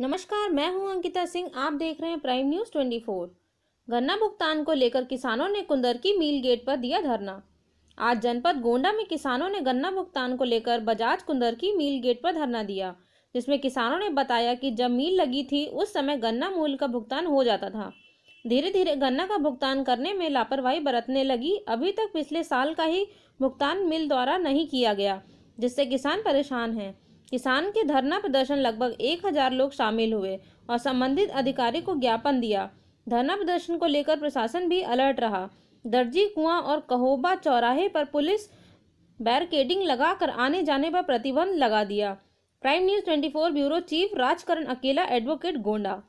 नमस्कार मैं हूं अंकिता सिंह आप देख रहे हैं प्राइम न्यूज 24 गन्ना भुगतान को लेकर किसानों ने कुंदर की मील गेट पर दिया धरना आज जनपद गोंडा में किसानों ने गन्ना भुगतान को लेकर बजाज कुंदर की मील गेट पर धरना दिया जिसमें किसानों ने बताया कि जब मील लगी थी उस समय गन्ना मूल्य का भुगतान हो जाता था धीरे धीरे गन्ना का भुगतान करने में लापरवाही बरतने लगी अभी तक पिछले साल का ही भुगतान मिल द्वारा नहीं किया गया जिससे किसान परेशान हैं किसान के धरना प्रदर्शन लगभग एक हजार लोग शामिल हुए और संबंधित अधिकारी को ज्ञापन दिया धरना प्रदर्शन को लेकर प्रशासन भी अलर्ट रहा दर्जी कुआं और कहोबा चौराहे पर पुलिस बैरिकेडिंग लगाकर आने जाने पर प्रतिबंध लगा दिया Prime News 24 bureau chief Rajkaran Akela advocate Gonda